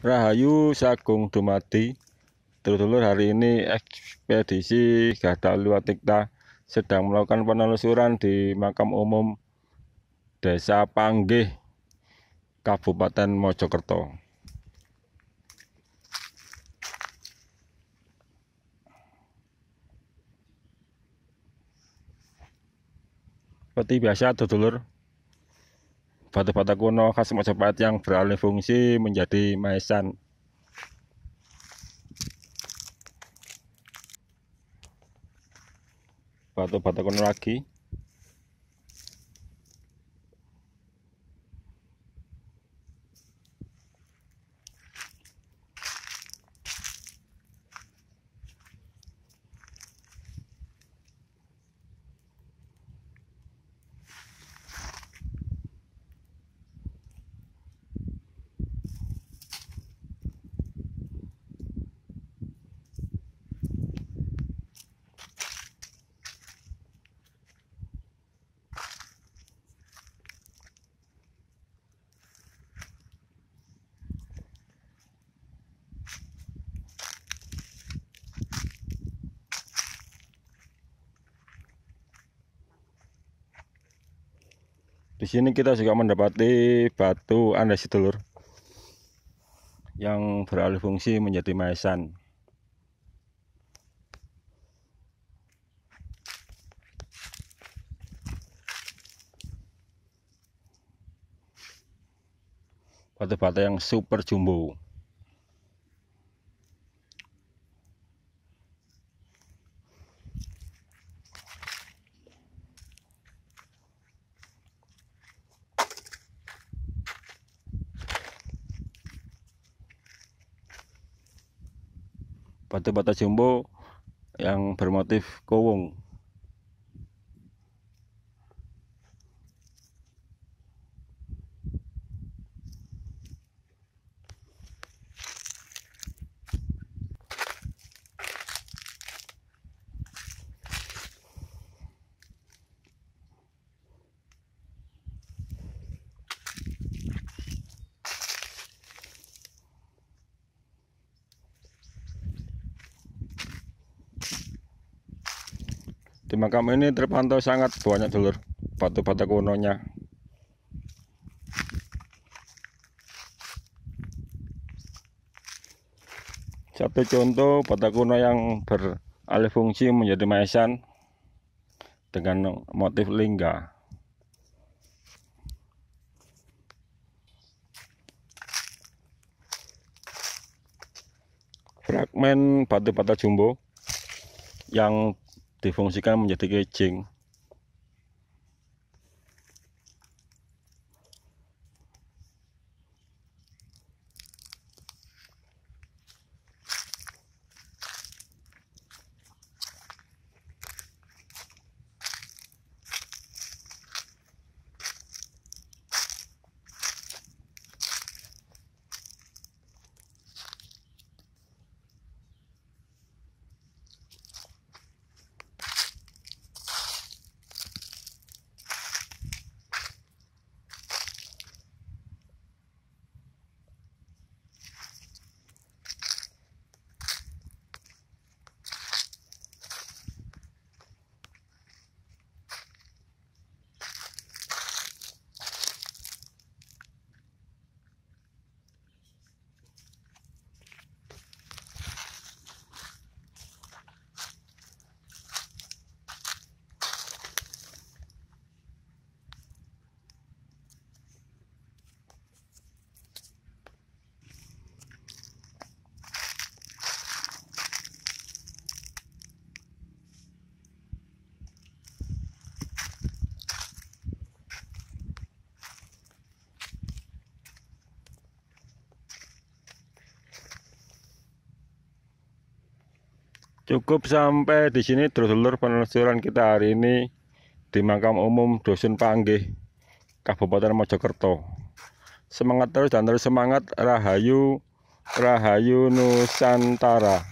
Rahayu Sagung Dumadi Dulur-dulur hari ini ekspedisi Gata Luatikta sedang melakukan penelusuran di makam umum Desa Panggih Kabupaten Mojokerto Seperti biasa dulur batu-bata kuno khas Mojopat yang beralih fungsi menjadi maesan. Batu-bata kuno lagi. Di sini kita juga mendapati batu andesit telur yang beralih fungsi menjadi maesan. batu batu yang super jumbo. batu bata jumbo yang bermotif kowung Di makam ini terpantau sangat banyak dulur batu-bata kunonya. Satu contoh batu kuno yang beralih fungsi menjadi maesan dengan motif lingga. Fragmen batu-bata jumbo yang difungsikan menjadi kecing Cukup sampai di sini dulur penelusuran kita hari ini di makam umum Dusun Panggih, Kabupaten Mojokerto. Semangat terus dan terus semangat Rahayu Rahayu Nusantara.